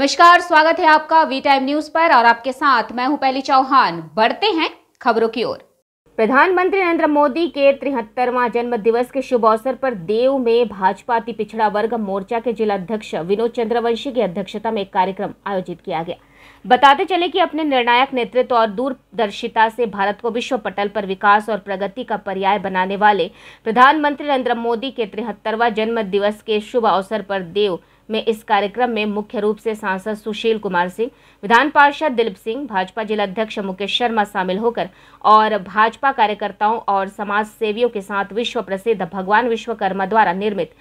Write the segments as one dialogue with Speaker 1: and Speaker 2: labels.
Speaker 1: नमस्कार स्वागत है आपका वी टाइम न्यूज पर और आपके साथ मैं हूं पहली चौहान बढ़ते हैं खबरों की ओर प्रधानमंत्री नरेंद्र मोदी के तिहत्तरवा जन्म दिवस के शुभ अवसर पर देव में भाजपा अति पिछड़ा वर्ग मोर्चा के जिलाध्यक्ष विनोद चंद्रवंशी की अध्यक्षता में एक कार्यक्रम आयोजित किया गया बताते चले कि अपने निर्णायक नेतृत्व और दूरदर्शिता से भारत को विश्व पटल पर विकास और प्रगति का पर्याय बनाने वाले प्रधानमंत्री नरेंद्र मोदी के तिहत्तरवा जन्म दिवस के शुभ अवसर पर देव में इस कार्यक्रम में मुख्य रूप से सांसद सुशील कुमार सिंह विधान पार्षद दिलीप सिंह भाजपा जिला अध्यक्ष मुकेश शर्मा शामिल होकर और भाजपा कार्यकर्ताओं और समाज सेवियों के साथ विश्व प्रसिद्ध भगवान विश्वकर्मा द्वारा निर्मित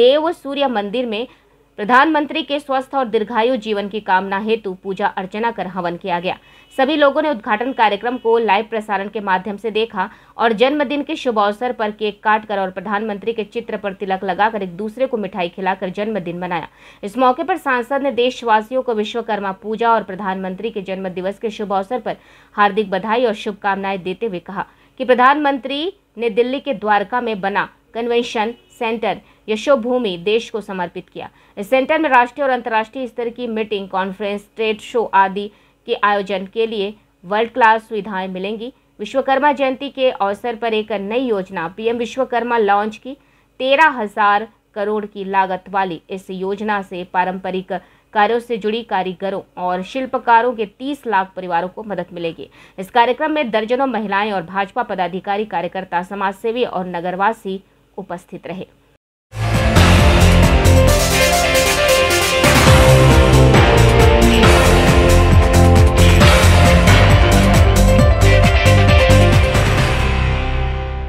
Speaker 1: देव सूर्य मंदिर में प्रधानमंत्री के स्वस्थ और दीर्घायु जीवन की कामना हेतु पूजा अर्चना कर हवन किया गया सभी लोगों ने उद्घाटन कार्यक्रम को लाइव प्रसारण के माध्यम से देखा और जन्मदिन के शुभ अवसर पर केक काटकर और प्रधानमंत्री के चित्र पर तिलक लगाकर एक दूसरे को मिठाई खिलाकर जन्मदिन मनाया इस मौके पर सांसद ने देशवासियों को विश्वकर्मा पूजा और प्रधानमंत्री के जन्म दिवस के शुभ अवसर पर हार्दिक बधाई और शुभकामनाएं देते हुए कहा कि प्रधानमंत्री ने दिल्ली के द्वारका में बना कन्वेंशन सेंटर यशोभूमि देश को समर्पित किया इस सेंटर में राष्ट्रीय और अंतर्राष्ट्रीय स्तर की मीटिंग कॉन्फ्रेंस ट्रेड शो आदि के आयोजन के लिए वर्ल्ड क्लास सुविधाएं मिलेंगी विश्वकर्मा जयंती के अवसर पर एक नई योजना पीएम विश्वकर्मा लॉन्च की तेरह हजार करोड़ की लागत वाली इस योजना से पारंपरिक कार्यों से जुड़ी कारीगरों और शिल्पकारों के 30 लाख परिवारों को मदद मिलेगी इस कार्यक्रम में दर्जनों महिलाएं और भाजपा पदाधिकारी कार्यकर्ता समाजसेवी और नगरवासी उपस्थित रहे